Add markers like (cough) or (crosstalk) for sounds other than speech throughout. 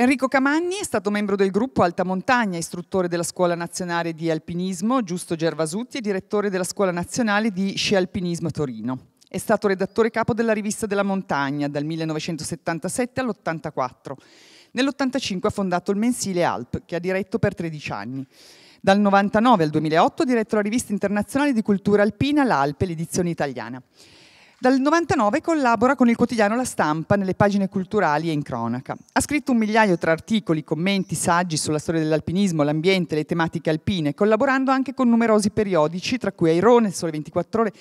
Enrico Camagni è stato membro del gruppo Alta Montagna, istruttore della Scuola Nazionale di Alpinismo Giusto Gervasutti e direttore della Scuola Nazionale di Sci Alpinismo Torino. È stato redattore capo della rivista della Montagna dal 1977 all'84. Nell'85 ha fondato il mensile Alp, che ha diretto per 13 anni. Dal 99 al 2008 ha diretto la rivista internazionale di cultura alpina L'Alpe, l'edizione italiana. Dal 99 collabora con il quotidiano La Stampa nelle pagine culturali e in cronaca. Ha scritto un migliaio tra articoli, commenti, saggi sulla storia dell'alpinismo, l'ambiente, le tematiche alpine, collaborando anche con numerosi periodici, tra cui Airone, Sole 24 Ore,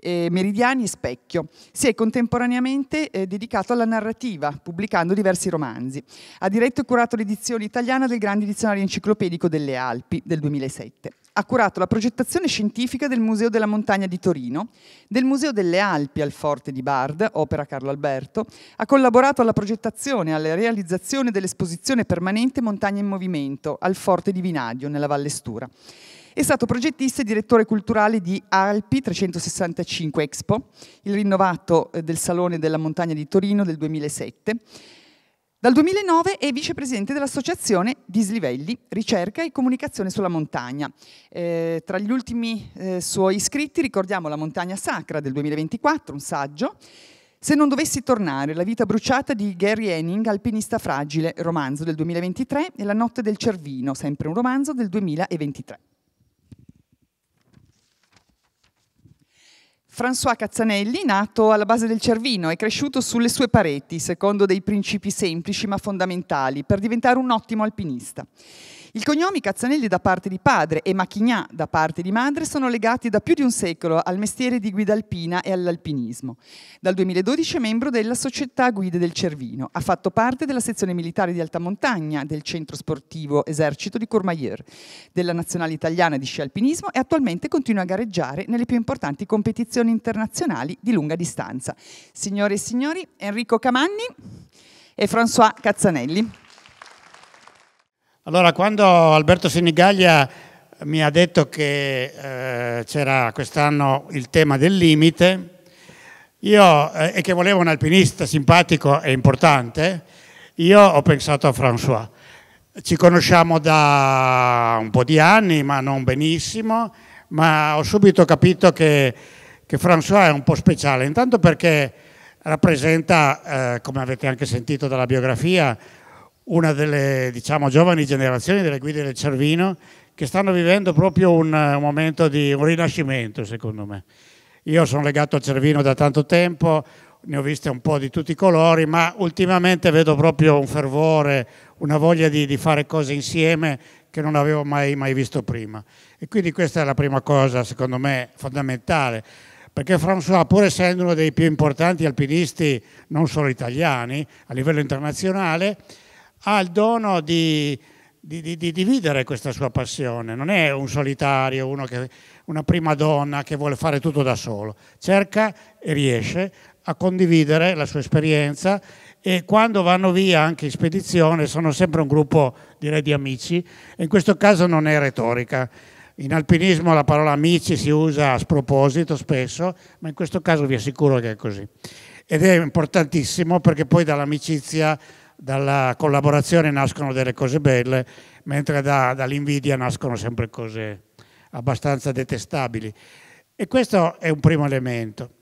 eh, Meridiani e Specchio. Si è contemporaneamente eh, dedicato alla narrativa, pubblicando diversi romanzi. Ha diretto e curato l'edizione italiana del Grande Dizionario Enciclopedico delle Alpi del 2007 ha curato la progettazione scientifica del Museo della Montagna di Torino, del Museo delle Alpi al Forte di Bard, opera Carlo Alberto, ha collaborato alla progettazione e alla realizzazione dell'esposizione permanente Montagna in Movimento al Forte di Vinadio, nella Valle Stura. È stato progettista e direttore culturale di Alpi 365 Expo, il rinnovato eh, del Salone della Montagna di Torino del 2007, dal 2009 è vicepresidente dell'associazione Dislivelli, ricerca e comunicazione sulla montagna. Eh, tra gli ultimi eh, suoi iscritti ricordiamo La montagna sacra del 2024, un saggio, Se non dovessi tornare, La vita bruciata di Gary Henning, alpinista fragile, romanzo del 2023, e La notte del cervino, sempre un romanzo del 2023. François Cazzanelli, nato alla base del Cervino e cresciuto sulle sue pareti, secondo dei principi semplici ma fondamentali, per diventare un ottimo alpinista. Il cognome Cazzanelli da parte di padre e Machignà da parte di madre sono legati da più di un secolo al mestiere di guida alpina e all'alpinismo. Dal 2012 è membro della Società Guide del Cervino. Ha fatto parte della sezione militare di alta montagna del centro sportivo Esercito di Courmayeur, della Nazionale Italiana di Sci Alpinismo e attualmente continua a gareggiare nelle più importanti competizioni internazionali di lunga distanza. Signore e signori, Enrico Camanni e François Cazzanelli. Allora, quando Alberto Sinigaglia mi ha detto che eh, c'era quest'anno il tema del limite io, eh, e che volevo un alpinista simpatico e importante, io ho pensato a François. Ci conosciamo da un po' di anni, ma non benissimo, ma ho subito capito che, che François è un po' speciale, intanto perché rappresenta, eh, come avete anche sentito dalla biografia, una delle diciamo, giovani generazioni delle guide del Cervino che stanno vivendo proprio un, un momento di un rinascimento, secondo me. Io sono legato al Cervino da tanto tempo, ne ho viste un po' di tutti i colori, ma ultimamente vedo proprio un fervore, una voglia di, di fare cose insieme che non avevo mai, mai, visto prima. E quindi questa è la prima cosa, secondo me, fondamentale, perché François, pur essendo uno dei più importanti alpinisti, non solo italiani, a livello internazionale, ha il dono di, di, di, di, dividere questa sua passione, non è un solitario, uno che, una prima donna che vuole fare tutto da solo, cerca e riesce a condividere la sua esperienza e quando vanno via anche in spedizione sono sempre un gruppo direi di amici e in questo caso non è retorica. In alpinismo la parola amici si usa a sproposito spesso, ma in questo caso vi assicuro che è così. Ed è importantissimo perché poi dall'amicizia dalla collaborazione nascono delle cose belle, mentre da, dall'invidia nascono sempre cose abbastanza detestabili. E questo è un primo elemento.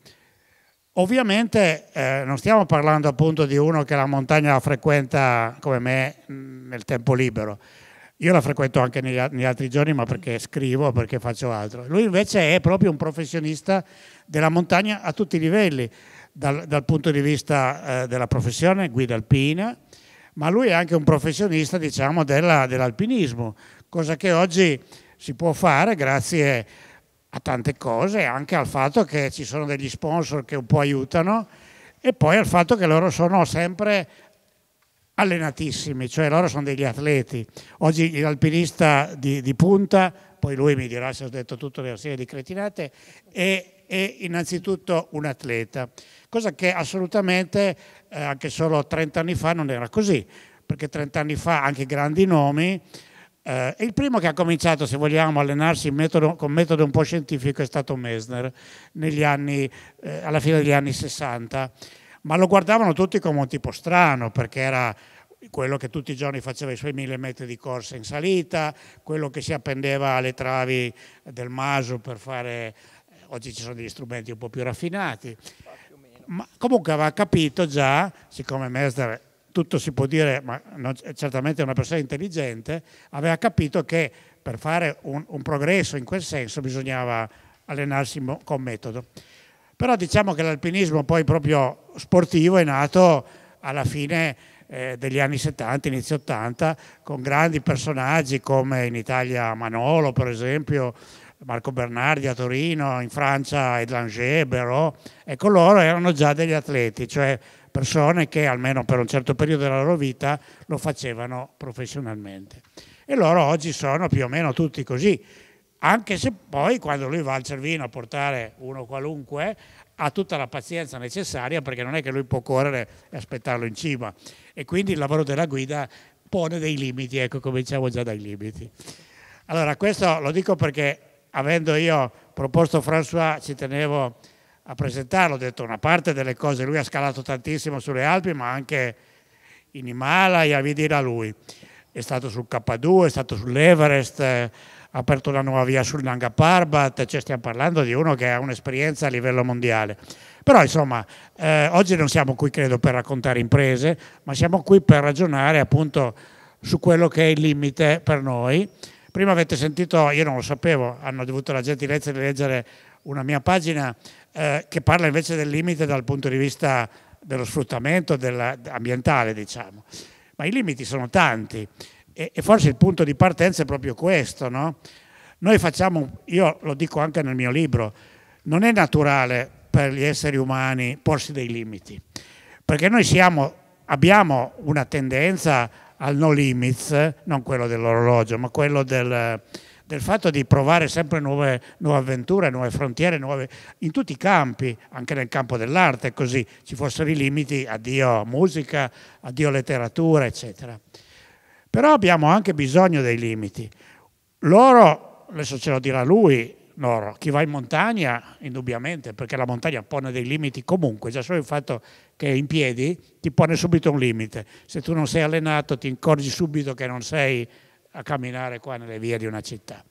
Ovviamente eh, non stiamo parlando appunto di uno che la montagna la frequenta come me nel tempo libero. Io la frequento anche negli, negli altri giorni, ma perché scrivo, perché faccio altro. Lui invece è proprio un professionista della montagna a tutti i livelli dal, dal punto di vista eh, della professione guida alpina, ma lui è anche un professionista diciamo, dell'alpinismo, cosa che oggi si può fare grazie a tante cose, anche al fatto che ci sono degli sponsor che un po' aiutano e poi al fatto che loro sono sempre allenatissimi, cioè loro sono degli atleti. Oggi l'alpinista di, di punta, poi lui mi dirà se ho detto tutta una serie di cretinate, è è innanzitutto un atleta, cosa che assolutamente eh, anche solo 30 anni fa non era così, perché 30 anni fa anche grandi nomi, eh, il primo che ha cominciato, se vogliamo, a allenarsi metodo, con metodo un po' scientifico è stato Messner, anni, eh, alla fine degli anni 60, ma lo guardavano tutti come un tipo strano, perché era quello che tutti i giorni faceva i suoi mille metri di corsa in salita, quello che si appendeva alle travi del Maso per fare oggi ci sono degli strumenti un po' più raffinati, ma comunque aveva capito già, siccome Mesner tutto si può dire, ma non, certamente è una persona intelligente, aveva capito che per fare un, un progresso in quel senso bisognava allenarsi con metodo. Però diciamo che l'alpinismo poi proprio sportivo è nato alla fine eh, degli anni 70, inizio 80, con grandi personaggi come in Italia Manolo per esempio, Marco Bernardi a Torino, in Francia Edlanger, Berot, ecco loro erano già degli atleti, cioè persone che almeno per un certo periodo della loro vita lo facevano professionalmente. E loro oggi sono più o meno tutti così, anche se poi quando lui va al Cervino a portare uno qualunque ha tutta la pazienza necessaria perché non è che lui può correre e aspettarlo in cima e quindi il lavoro della guida pone dei limiti, ecco cominciamo già dai limiti. Allora questo lo dico perché avendo io proposto François ci tenevo a presentarlo, ho detto una parte delle cose, lui ha scalato tantissimo sulle Alpi ma anche in Himalaya, vi dirà lui, è stato sul K2, è stato sull'Everest, eh, ha aperto una nuova via sul Nanga Parbat, cioè stiamo parlando di uno che ha un'esperienza a livello mondiale. Però insomma, eh, oggi non siamo qui credo per raccontare imprese, ma siamo qui per ragionare appunto su quello che è il limite per noi, Prima avete sentito, io non lo sapevo, hanno dovuto la gentilezza di leggere una mia pagina eh, che parla invece del limite dal punto di vista dello sfruttamento della, ambientale, diciamo. Ma i limiti sono tanti e, e, forse il punto di partenza è proprio questo, no? Noi facciamo, io lo dico anche nel mio libro, non è naturale per gli esseri umani porsi dei limiti, perché noi siamo, abbiamo una tendenza al no limits, non quello dell'orologio, ma quello del, del fatto di provare sempre nuove, nuove avventure, nuove frontiere, nuove, in tutti i campi, anche nel campo dell'arte, così ci fossero i limiti, addio musica, addio letteratura, eccetera. Però abbiamo anche bisogno dei limiti. Loro, adesso ce lo dirà lui, Noro. Chi va in montagna, indubbiamente, perché la montagna pone dei limiti comunque, già solo il fatto che è in piedi ti pone subito un limite. Se tu non sei allenato ti accorgi subito che non sei a camminare qua nelle vie di una città.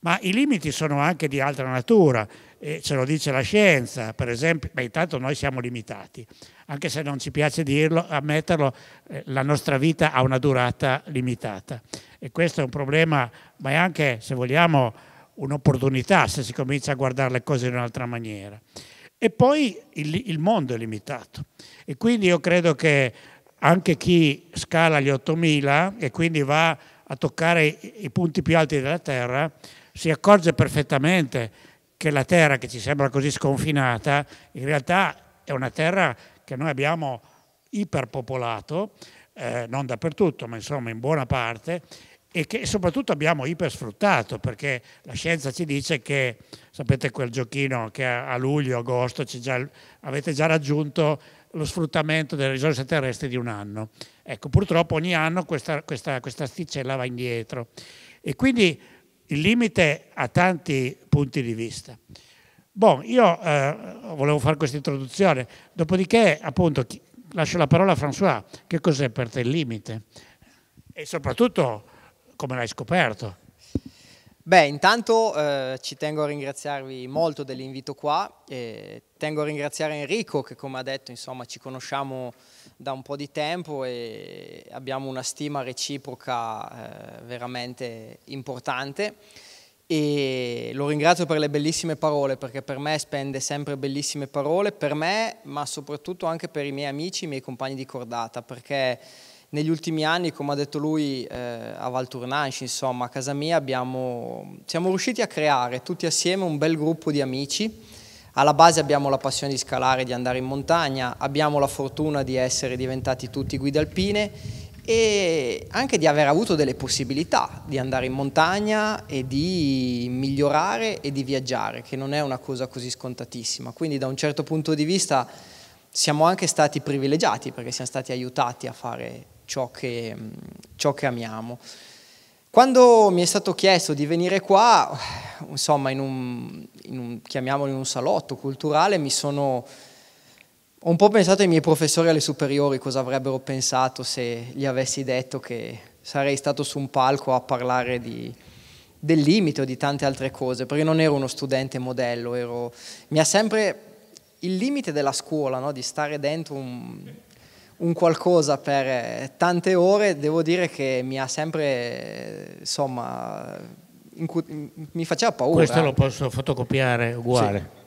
Ma i limiti sono anche di altra natura, eh, ce lo dice la scienza, per esempio, beh, intanto noi siamo limitati, anche se non ci piace dirlo, ammetterlo, eh, la nostra vita ha una durata limitata e questo è un problema, ma è anche, se vogliamo, un'opportunità se si comincia a guardare le cose in un'altra maniera. E poi il, il mondo è limitato e quindi io credo che anche chi scala gli 8000 e quindi va a toccare i punti più alti della Terra si accorge perfettamente che la Terra che ci sembra così sconfinata in realtà è una Terra che noi abbiamo iperpopolato, eh, non dappertutto ma insomma in buona parte e che soprattutto abbiamo ipersfruttato perché la scienza ci dice che, sapete quel giochino che a luglio, agosto già, avete già raggiunto lo sfruttamento delle risorse terrestri di un anno. Ecco, purtroppo ogni anno questa, questa, questa sticella va indietro e quindi il limite ha tanti punti di vista. Bon, io eh, volevo fare questa introduzione, dopodiché appunto lascio la parola a François, che cos'è per te il limite? E soprattutto come l'hai scoperto? Beh, intanto eh, ci tengo a ringraziarvi molto dell'invito qua, e tengo a ringraziare Enrico che come ha detto insomma ci conosciamo da un po' di tempo e abbiamo una stima reciproca eh, veramente importante e lo ringrazio per le bellissime parole perché per me spende sempre bellissime parole, per me ma soprattutto anche per i miei amici, i miei compagni di cordata perché negli ultimi anni, come ha detto lui eh, a Valturnanci, insomma, a casa mia, abbiamo, siamo riusciti a creare tutti assieme un bel gruppo di amici. Alla base abbiamo la passione di scalare, di andare in montagna, abbiamo la fortuna di essere diventati tutti guide alpine e anche di aver avuto delle possibilità di andare in montagna e di migliorare e di viaggiare, che non è una cosa così scontatissima. Quindi da un certo punto di vista siamo anche stati privilegiati perché siamo stati aiutati a fare ciò che, mm, ciò che amiamo. Quando mi è stato chiesto di venire qua, (sighs) insomma, in un, in un, chiamiamolo in un salotto culturale, mi sono ho un po' pensato ai miei professori alle superiori cosa avrebbero pensato se gli avessi detto che sarei stato su un palco a parlare di, del limite o di tante altre cose, perché non ero uno studente modello, ero, mi ha sempre il limite della scuola, no? di stare dentro un, un qualcosa per eh, tante ore, devo dire che mi ha sempre, insomma, mi faceva paura. Questo lo posso fotocopiare uguale. Sì.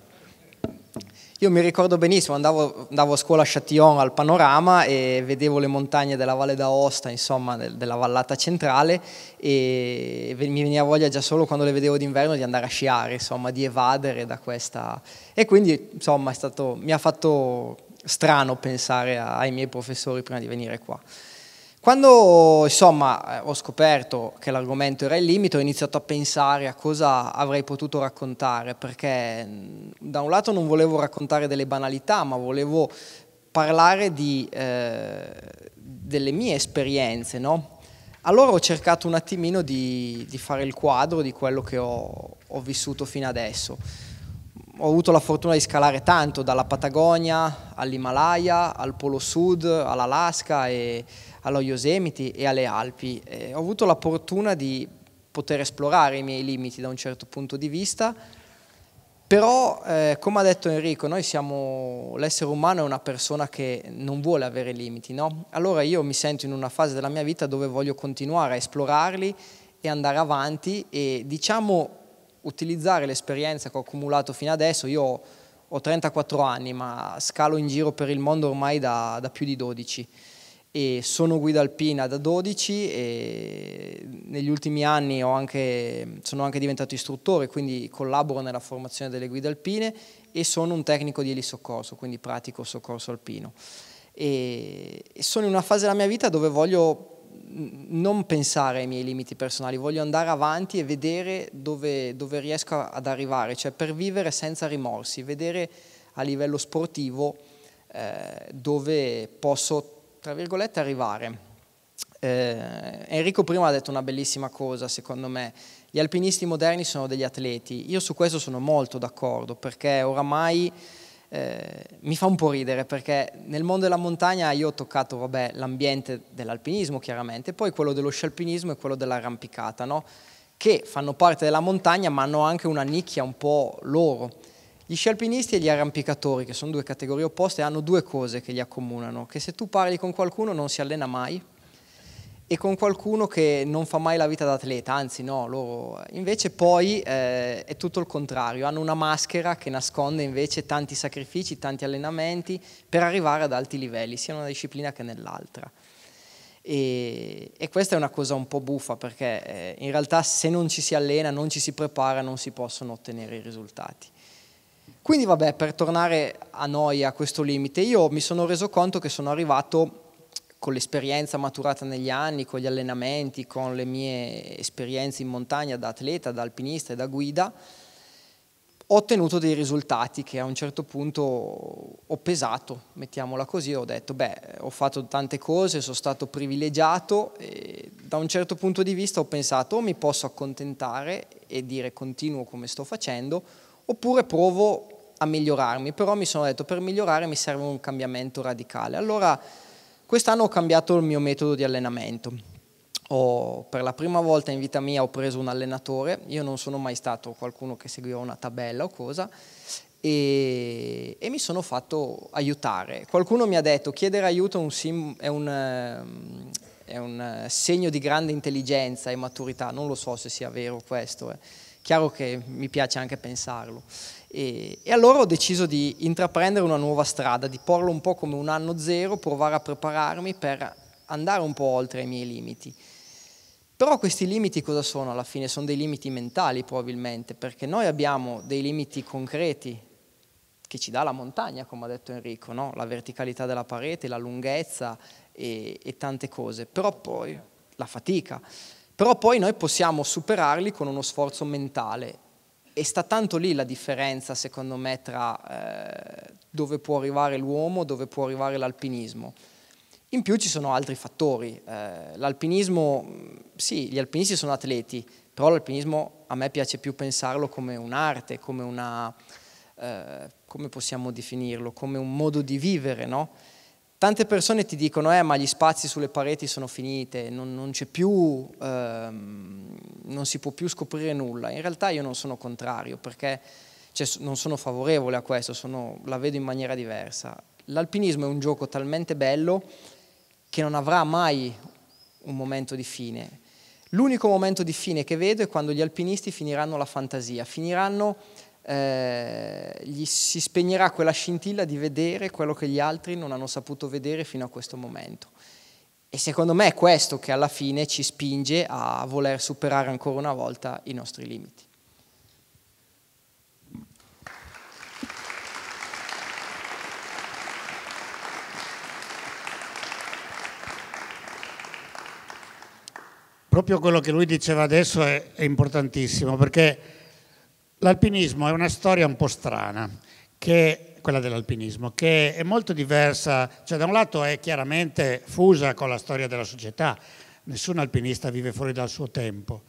Io mi ricordo benissimo, andavo, andavo, a scuola a Châtillon al panorama e vedevo le montagne della Valle d'Aosta, insomma, del, della vallata centrale e mi veniva voglia già solo quando le vedevo d'inverno di andare a sciare, insomma, di evadere da questa... E quindi, insomma, è stato, mi ha fatto strano pensare ai miei professori prima di venire qua. Quando insomma eh, ho scoperto che l'argomento era il limite ho iniziato a pensare a cosa avrei potuto raccontare perché mm, da un lato non volevo raccontare delle banalità ma volevo parlare di, eh, delle mie esperienze no? Allora ho cercato un attimino di, di, fare il quadro di quello che ho, ho vissuto fino adesso ho avuto la fortuna di scalare tanto, dalla Patagonia all'Himalaya, al Polo Sud, all'Alaska e allo Yosemite e alle Alpi. E ho avuto la fortuna di poter esplorare i miei limiti da un certo punto di vista, però eh, come ha detto Enrico, noi siamo, l'essere umano è una persona che non vuole avere limiti, no? Allora io mi sento in una fase della mia vita dove voglio continuare a esplorarli e andare avanti e diciamo utilizzare l'esperienza che ho accumulato fino adesso, io ho 34 anni ma scalo in giro per il mondo ormai da, da più di 12 e sono guida alpina da 12 e negli ultimi anni anche, sono anche diventato istruttore, quindi collaboro nella formazione delle guide alpine e sono un tecnico di elisoccorso, quindi pratico soccorso alpino. e sono in una fase della mia vita dove voglio non pensare ai miei limiti personali, voglio andare avanti e vedere dove, dove riesco ad arrivare, cioè per vivere senza rimorsi, vedere a livello sportivo eh, dove posso, tra virgolette, arrivare. Eh, Enrico prima ha detto una bellissima cosa, secondo me, gli alpinisti moderni sono degli atleti, io su questo sono molto d'accordo perché oramai eh, mi fa un po' ridere perché nel mondo della montagna io ho toccato vabbè, l'ambiente dell'alpinismo chiaramente, poi quello dello scialpinismo e quello dell'arrampicata, no? che fanno parte della montagna ma hanno anche una nicchia un po' loro. Gli scialpinisti e gli arrampicatori, che sono due categorie opposte, hanno due cose che li accomunano, che se tu parli con qualcuno non si allena mai, e con qualcuno che non fa mai la vita da atleta, anzi no, loro invece poi eh, è tutto il contrario, hanno una maschera che nasconde invece tanti sacrifici, tanti allenamenti per arrivare ad alti livelli, sia in una disciplina che nell'altra. E, e, questa è una cosa un po' buffa perché eh, in realtà se non ci si allena, non ci si prepara, non si possono ottenere i risultati. Quindi vabbè, per tornare a noi, a questo limite, io mi sono reso conto che sono arrivato con l'esperienza maturata negli anni, con gli allenamenti, con le mie esperienze in montagna da atleta, da alpinista e da guida, ho ottenuto dei risultati che a un certo punto ho pesato, mettiamola così, ho detto, beh, ho fatto tante cose, sono stato privilegiato, e da un certo punto di vista ho pensato o mi posso accontentare e dire continuo come sto facendo, oppure provo a migliorarmi, però mi sono detto per migliorare mi serve un cambiamento radicale. Allora Quest'anno ho cambiato il mio metodo di allenamento. Ho, per la prima volta in vita mia ho preso un allenatore, io non sono mai stato qualcuno che seguiva una tabella o cosa, e, e, mi sono fatto aiutare. Qualcuno mi ha detto chiedere aiuto è un, sim, è, un, è un, segno di grande intelligenza e maturità, non lo so se sia vero questo. Eh. Chiaro che mi piace anche pensarlo. E, e, allora ho deciso di intraprendere una nuova strada, di porlo un po' come un anno zero, provare a prepararmi per andare un po' oltre i miei limiti. Però questi limiti cosa sono alla fine? Sono dei limiti mentali probabilmente, perché noi abbiamo dei limiti concreti che ci dà la montagna, come ha detto Enrico, no? la verticalità della parete, la lunghezza e, e tante cose, però poi la fatica. Però poi noi possiamo superarli con uno sforzo mentale e sta tanto lì la differenza, secondo me, tra eh, dove può arrivare l'uomo, dove può arrivare l'alpinismo. In più ci sono altri fattori. Eh, l'alpinismo, mm, sì, gli alpinisti sono atleti, però l'alpinismo a me piace più pensarlo come un'arte, come una... Eh, come possiamo definirlo? Come un modo di vivere, no? Tante persone ti dicono, eh, ma gli spazi sulle pareti sono finite, non, non, più, ehm, non, si può più scoprire nulla. In realtà io non sono contrario, perché cioè, non sono favorevole a questo, sono, la vedo in maniera diversa. L'alpinismo è un gioco talmente bello che non avrà mai un momento di fine. L'unico momento di fine che vedo è quando gli alpinisti finiranno la fantasia, finiranno eh, gli si spegnerà quella scintilla di vedere quello che gli altri non hanno saputo vedere fino a questo momento. E secondo me è questo che alla fine ci spinge a voler superare ancora una volta i nostri limiti. Proprio quello che lui diceva adesso è, è importantissimo perché L'alpinismo è una storia un po' strana, che, quella dell'alpinismo, che è molto diversa, cioè da un lato è chiaramente fusa con la storia della società, nessun alpinista vive fuori dal suo tempo,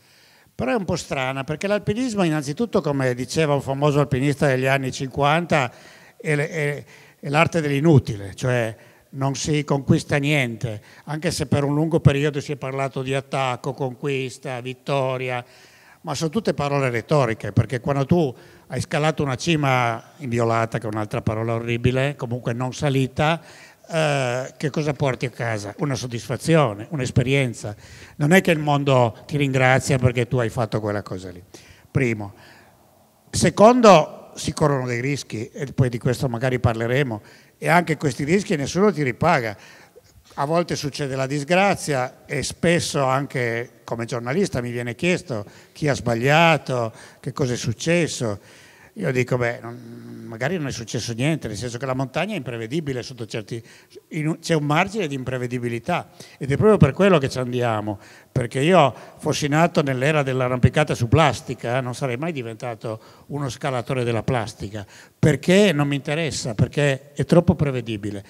però è un po' strana perché l'alpinismo innanzitutto, come diceva un famoso alpinista degli anni 50, è, è, è l'arte dell'inutile, cioè non si conquista niente, anche se per un lungo periodo si è parlato di attacco, conquista, vittoria, ma sono tutte parole retoriche, perché quando tu hai scalato una cima inviolata, che è un'altra parola orribile, comunque non salita, eh, che cosa porti a casa? Una soddisfazione, un'esperienza. Non è che il mondo ti ringrazia perché tu hai fatto quella cosa lì. Primo. Secondo, si corrono dei rischi, e poi di questo magari parleremo, e anche questi rischi nessuno ti ripaga a volte succede la disgrazia e spesso anche come giornalista mi viene chiesto chi ha sbagliato, che cosa è successo. Io dico, beh, non, magari non è successo niente, nel senso che la montagna è imprevedibile sotto certi... In, c'è un margine di imprevedibilità ed è proprio per quello che ci andiamo, perché io fossi nato nell'era dell'arrampicata su plastica, eh, non sarei mai diventato uno scalatore della plastica, perché non mi interessa, perché è troppo prevedibile.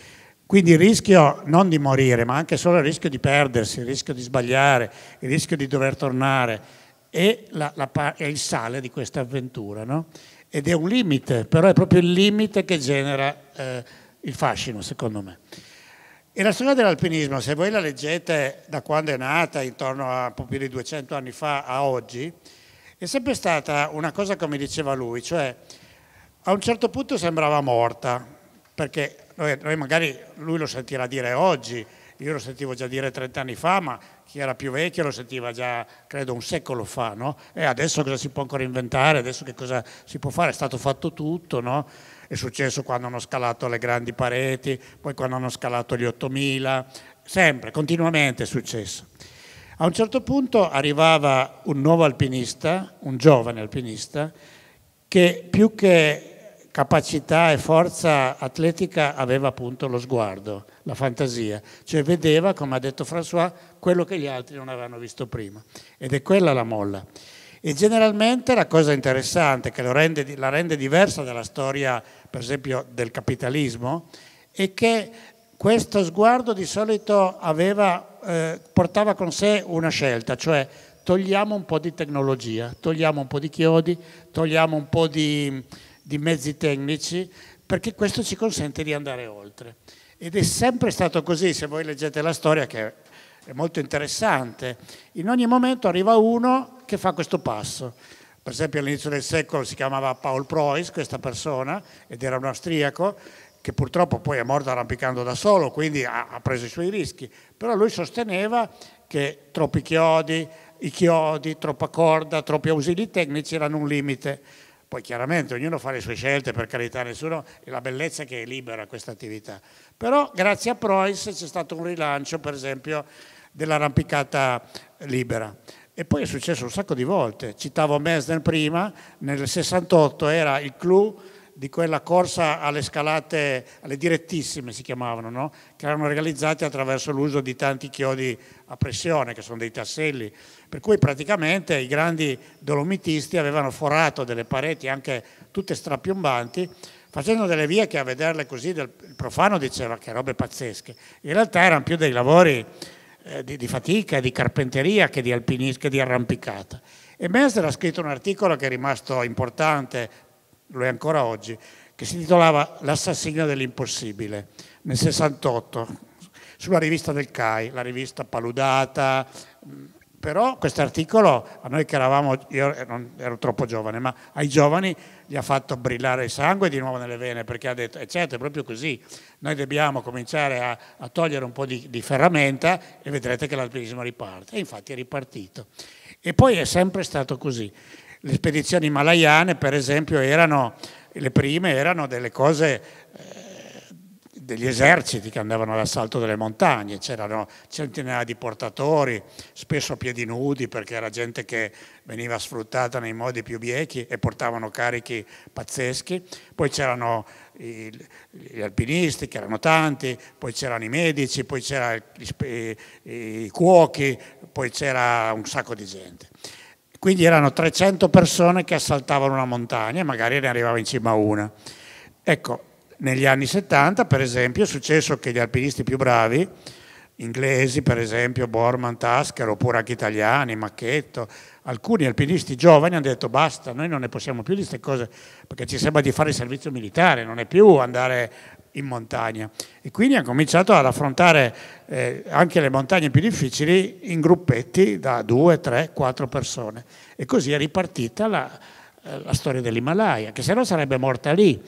Quindi il rischio non di morire, ma anche solo il rischio di perdersi, il rischio di sbagliare, il rischio di dover tornare è, la, la, è il sale di questa avventura. No? Ed è un limite, però è proprio il limite che genera eh, il fascino, secondo me. E la storia dell'alpinismo, se voi la leggete da quando è nata, intorno a un po' più di 200 anni fa a oggi, è sempre stata una cosa come diceva lui, cioè a un certo punto sembrava morta, perché noi, noi magari lui lo sentirà dire oggi, io lo sentivo già dire 30 anni fa, ma chi era più vecchio lo sentiva già, credo, un secolo fa, no? E adesso cosa si può ancora inventare? Adesso che cosa si può fare? È stato fatto tutto, no? È successo quando hanno scalato le grandi pareti, poi quando hanno scalato gli 8000, sempre, continuamente è successo. A un certo punto arrivava un nuovo alpinista, un giovane alpinista, che più che capacità e forza atletica aveva appunto lo sguardo, la fantasia, cioè vedeva, come ha detto François, quello che gli altri non avevano visto prima ed è quella la molla. E generalmente la cosa interessante che rende, la rende diversa dalla storia, per esempio, del capitalismo, è che questo sguardo di solito aveva, eh, portava con sé una scelta, cioè togliamo un po' di tecnologia, togliamo un po' di chiodi, togliamo un po' di di mezzi tecnici, perché questo ci consente di andare oltre. Ed è sempre stato così, se voi leggete la storia, che è molto interessante, in ogni momento arriva uno che fa questo passo. Per esempio all'inizio del secolo si chiamava Paul Preuss, questa persona, ed era un austriaco, che purtroppo poi è morto arrampicando da solo, quindi ha, preso i suoi rischi, però lui sosteneva che troppi chiodi, i chiodi, troppa corda, troppi ausili tecnici erano un limite. Poi chiaramente ognuno fa le sue scelte, per carità, nessuno è la bellezza che è libera questa attività. Però grazie a Preuss c'è stato un rilancio, per esempio, dell'arrampicata libera. E poi è successo un sacco di volte. Citavo Mesner prima, nel 68 era il clou di quella corsa alle scalate, alle direttissime si chiamavano, no? che erano realizzate attraverso l'uso di tanti chiodi a pressione, che sono dei tasselli, per cui praticamente i grandi dolomitisti avevano forato delle pareti anche tutte strapiombanti, facendo delle vie che a vederle così il profano diceva che robe pazzesche, in realtà erano più dei lavori eh, di, di, fatica, di carpenteria che di alpinistica, che di arrampicata. E Menzel ha scritto un articolo che è rimasto importante lo è ancora oggi, che si intitolava L'assassino dell'impossibile, nel 68, sulla rivista del CAI, la rivista paludata. Però questo articolo, a noi che eravamo, io ero troppo giovane, ma ai giovani gli ha fatto brillare il sangue di nuovo nelle vene, perché ha detto, eh, certo, è proprio così, noi dobbiamo cominciare a, a togliere un po' di, di ferramenta e vedrete che l'alpinismo riparte. E infatti è ripartito. E poi è sempre stato così. Le spedizioni himalayane, per esempio, erano, le prime erano delle cose, eh, degli eserciti che andavano all'assalto delle montagne, c'erano centinaia di portatori, spesso a piedi nudi perché era gente che veniva sfruttata nei modi più biechi e portavano carichi pazzeschi, poi c'erano gli alpinisti, che erano tanti, poi c'erano i medici, poi c'erano i cuochi, poi c'era un sacco di gente. Quindi erano 300 persone che assaltavano una montagna e magari ne arrivava in cima una. Ecco, negli anni 70 per esempio è successo che gli alpinisti più bravi, inglesi per esempio, Borman, Tasker, oppure anche italiani, Macchetto, alcuni alpinisti giovani hanno detto basta, noi non ne possiamo più di queste cose, perché ci sembra di fare il servizio militare, non è più andare in montagna e quindi ha cominciato ad affrontare eh, anche le montagne più difficili in gruppetti da due, tre, quattro persone e così è ripartita la, eh, la storia dell'Himalaya, che se no sarebbe morta lì.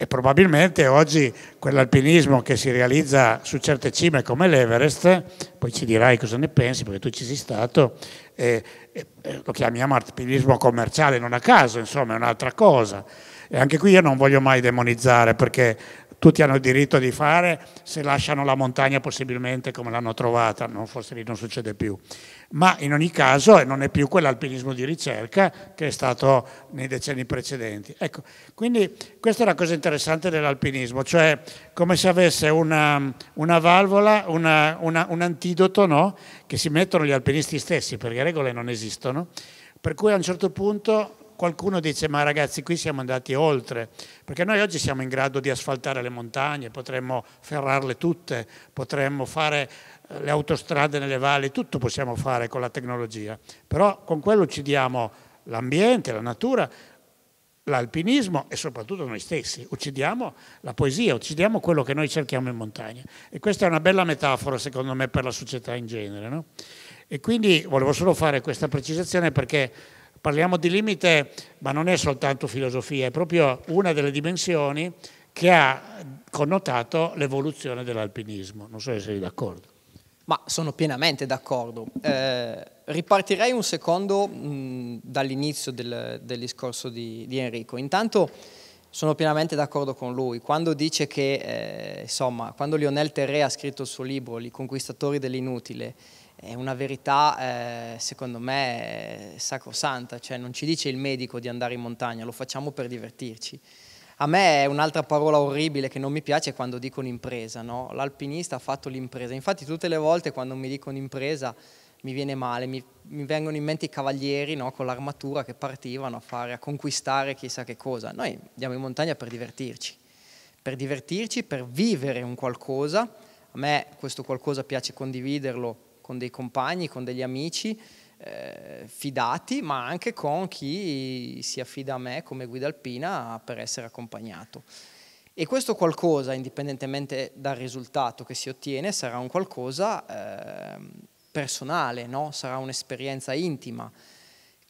E probabilmente oggi quell'alpinismo che si realizza su certe cime come l'Everest, poi ci dirai cosa ne pensi perché tu ci sei stato, eh, eh, lo chiamiamo alpinismo commerciale non a caso, insomma è un'altra cosa. E anche qui io non voglio mai demonizzare perché tutti hanno il diritto di fare se lasciano la montagna possibilmente come l'hanno trovata, no? forse lì non succede più. Ma in ogni caso eh, non è più quell'alpinismo di ricerca che è stato nei decenni precedenti. Ecco, quindi questa è la cosa interessante dell'alpinismo, cioè come se avesse una, una valvola, una, una, un antidoto no? che si mettono gli alpinisti stessi, perché regole non esistono, per cui a un certo punto qualcuno dice ma ragazzi qui siamo andati oltre, perché noi oggi siamo in grado di asfaltare le montagne, potremmo ferrarle tutte, potremmo fare eh, le autostrade nelle valli, tutto possiamo fare con la tecnologia, però con quello uccidiamo l'ambiente, la natura, l'alpinismo e soprattutto noi stessi. Uccidiamo la poesia, uccidiamo quello che noi cerchiamo in montagna. E questa è una bella metafora, secondo me, per la società in genere. No? E quindi volevo solo fare questa precisazione perché Parliamo di limite, ma non è soltanto filosofia, è proprio una delle dimensioni che ha connotato l'evoluzione dell'alpinismo. Non so se sei d'accordo. Ma sono pienamente d'accordo. Eh, ripartirei un secondo mm, dall'inizio del, del, discorso di, di, Enrico. Intanto sono pienamente d'accordo con lui quando dice che, eh, insomma, quando Lionel Terre ha scritto il suo libro, I conquistatori dell'inutile, è una verità eh, secondo me eh, sacrosanta, cioè non ci dice il medico di andare in montagna, lo facciamo per divertirci. A me è un'altra parola orribile che non mi piace quando dicono impresa, no? l'alpinista ha fatto l'impresa, infatti tutte le volte quando mi dicono impresa mi viene male, mi, mi vengono in mente i cavalieri no? con l'armatura che partivano a, fare, a conquistare chissà che cosa, noi andiamo in montagna per divertirci, per divertirci, per vivere un qualcosa, a me questo qualcosa piace condividerlo con dei compagni, con degli amici eh, fidati, ma anche con chi si affida a me come guida alpina per essere accompagnato. E questo qualcosa, indipendentemente dal risultato che si ottiene, sarà un qualcosa eh, personale, no? sarà un'esperienza intima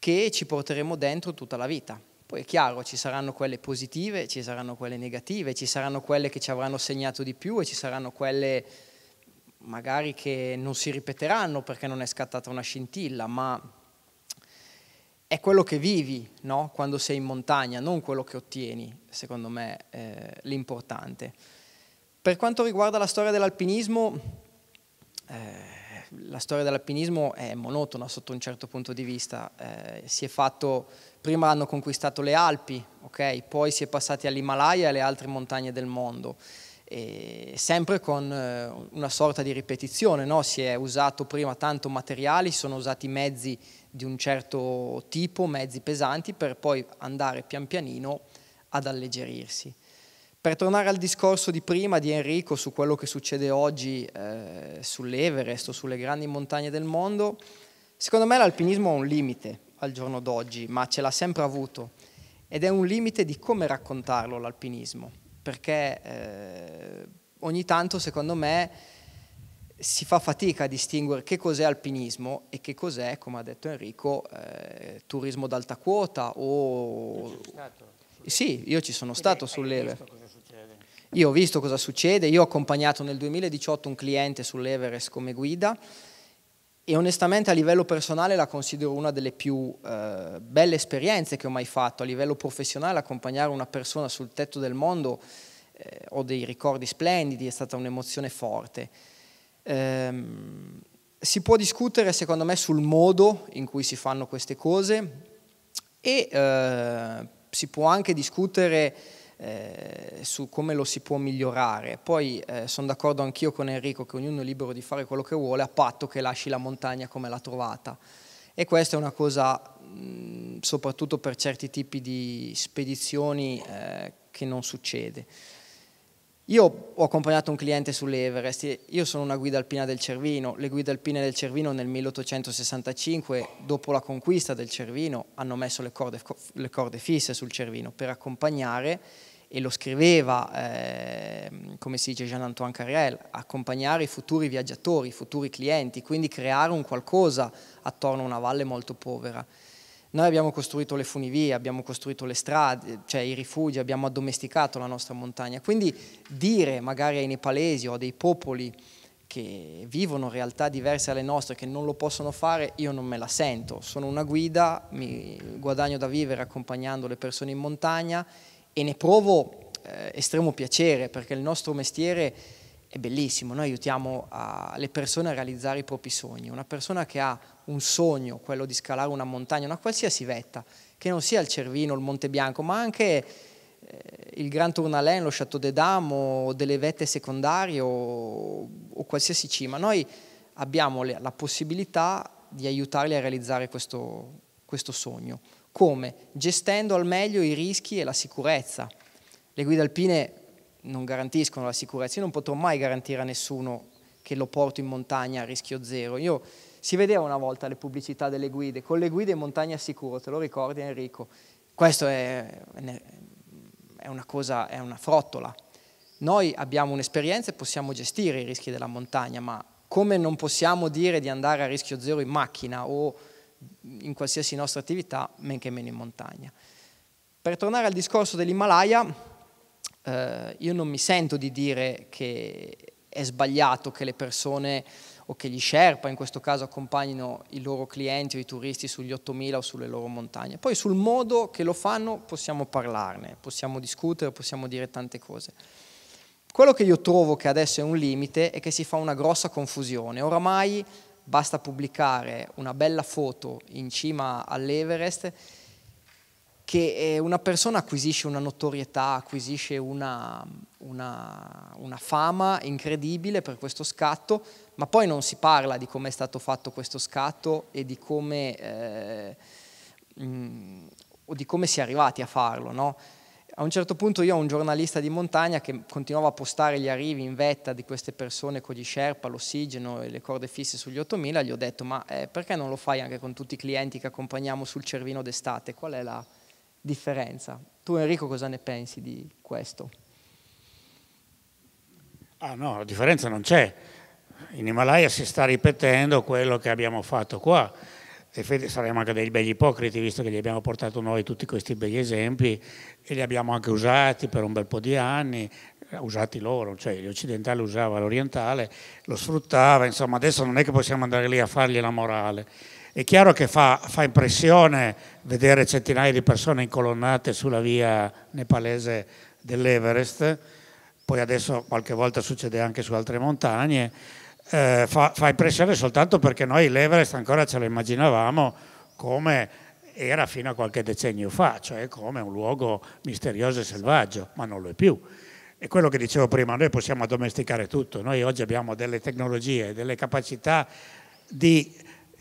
che ci porteremo dentro tutta la vita. Poi è chiaro, ci saranno quelle positive, ci saranno quelle negative, ci saranno quelle che ci avranno segnato di più e ci saranno quelle magari che non si ripeteranno perché non è scattata una scintilla, ma è quello che vivi no? quando sei in montagna, non quello che ottieni, secondo me, eh, l'importante. Per quanto riguarda la storia dell'alpinismo, eh, la storia dell'alpinismo è monotona sotto un certo punto di vista. Eh, si è fatto, prima hanno conquistato le Alpi, okay? poi si è passati all'Himalaya e alle altre montagne del mondo e sempre con eh, una sorta di ripetizione, no? si è usato prima tanto materiali, sono usati mezzi di un certo tipo, mezzi pesanti, per poi andare pian pianino ad alleggerirsi. Per tornare al discorso di prima di Enrico su quello che succede oggi eh, sull'Everest o sulle grandi montagne del mondo, secondo me l'alpinismo ha un limite al giorno d'oggi, ma ce l'ha sempre avuto, ed è un limite di come raccontarlo l'alpinismo perché eh, ogni tanto secondo me si fa fatica a distinguere che cos'è alpinismo e che cos'è, come ha detto Enrico, eh, turismo d'alta quota o... Sì, io ci sono stato sull'Ever. Io ho visto cosa succede, io ho accompagnato nel 2018 un cliente sull'Everest come guida e onestamente a livello personale la considero una delle più eh, belle esperienze che ho mai fatto. A livello professionale accompagnare una persona sul tetto del mondo eh, ho dei ricordi splendidi, è stata un'emozione forte. Ehm, si può discutere secondo me sul modo in cui si fanno queste cose e eh, si può anche discutere eh, su come lo si può migliorare. Poi eh, sono d'accordo anch'io con Enrico che ognuno è libero di fare quello che vuole a patto che lasci la montagna come l'ha trovata. E questa è una cosa, mh, soprattutto per certi tipi di spedizioni, eh, che non succede. Io ho accompagnato un cliente sull'Everest, io sono una guida alpina del Cervino, le guide alpine del Cervino nel 1865, dopo la conquista del Cervino, hanno messo le corde, le corde fisse sul Cervino per accompagnare e lo scriveva, eh, come si dice Jean-Antoine Carrel, accompagnare i futuri viaggiatori, i futuri clienti, quindi creare un qualcosa attorno a una valle molto povera. Noi abbiamo costruito le funivie, abbiamo costruito le strade, cioè i rifugi, abbiamo addomesticato la nostra montagna. Quindi dire magari ai nepalesi o a dei popoli che vivono realtà diverse dalle nostre, che non lo possono fare, io non me la sento. Sono una guida, mi guadagno da vivere accompagnando le persone in montagna e ne provo eh, estremo piacere perché il nostro mestiere è bellissimo, noi aiutiamo a, le persone a realizzare i propri sogni. Una persona che ha un sogno, quello di scalare una montagna, una qualsiasi vetta, che non sia il Cervino, il Monte Bianco, ma anche eh, il Gran Tournalen, lo Chateau des Dames o delle vette secondarie o, o qualsiasi cima. Noi abbiamo la possibilità di aiutarli a realizzare questo, questo sogno. Come? Gestendo al meglio i rischi e la sicurezza. Le guide alpine non garantiscono la sicurezza, io non potrò mai garantire a nessuno che lo porto in montagna a rischio zero. Io si vedeva una volta le pubblicità delle guide, con le guide in montagna sicuro, te lo ricordi Enrico? Questo è, è, una cosa, è una frottola. Noi abbiamo un'esperienza e possiamo gestire i rischi della montagna, ma come non possiamo dire di andare a rischio zero in macchina o in qualsiasi nostra attività, men che meno in montagna. Per tornare al discorso dell'Himalaya, eh, io non mi sento di dire che è sbagliato che le persone o che gli Sherpa in questo caso accompagnino i loro clienti o i turisti sugli 8.000 o sulle loro montagne. Poi sul modo che lo fanno possiamo parlarne, possiamo discutere, possiamo dire tante cose. Quello che io trovo che adesso è un limite è che si fa una grossa confusione. Oramai basta pubblicare una bella foto in cima all'Everest che eh, una persona acquisisce una notorietà, acquisisce una, una, una, fama incredibile per questo scatto, ma poi non si parla di come è stato fatto questo scatto e di come, eh, mh, mm, di come si è arrivati a farlo. No? A un certo punto io ho un giornalista di montagna che continuava a postare gli arrivi in vetta di queste persone con gli Sherpa, l'ossigeno e le corde fisse sugli 8000, gli ho detto ma eh, perché non lo fai anche con tutti i clienti che accompagniamo sul Cervino d'estate? Qual è la differenza? Tu Enrico cosa ne pensi di questo? Ah no, la differenza non c'è. In Himalaya si sta ripetendo quello che abbiamo fatto qua saremo anche dei begli ipocriti, visto che gli abbiamo portato noi tutti questi begli esempi e li abbiamo anche usati per un bel po' di anni, eh, usati loro, cioè l'occidentale usava l'orientale, lo sfruttava, insomma adesso non è che possiamo andare lì a fargli la morale. È chiaro che fa, fa impressione vedere centinaia di persone incolonnate sulla via nepalese dell'Everest, poi adesso qualche volta succede anche su altre montagne, eh, fa, fa, impressione soltanto perché noi l'Everest ancora ce lo immaginavamo come era fino a qualche decennio fa, cioè come un luogo misterioso e selvaggio, ma non lo è più. E quello che dicevo prima, noi possiamo addomesticare tutto, noi oggi abbiamo delle tecnologie, delle capacità di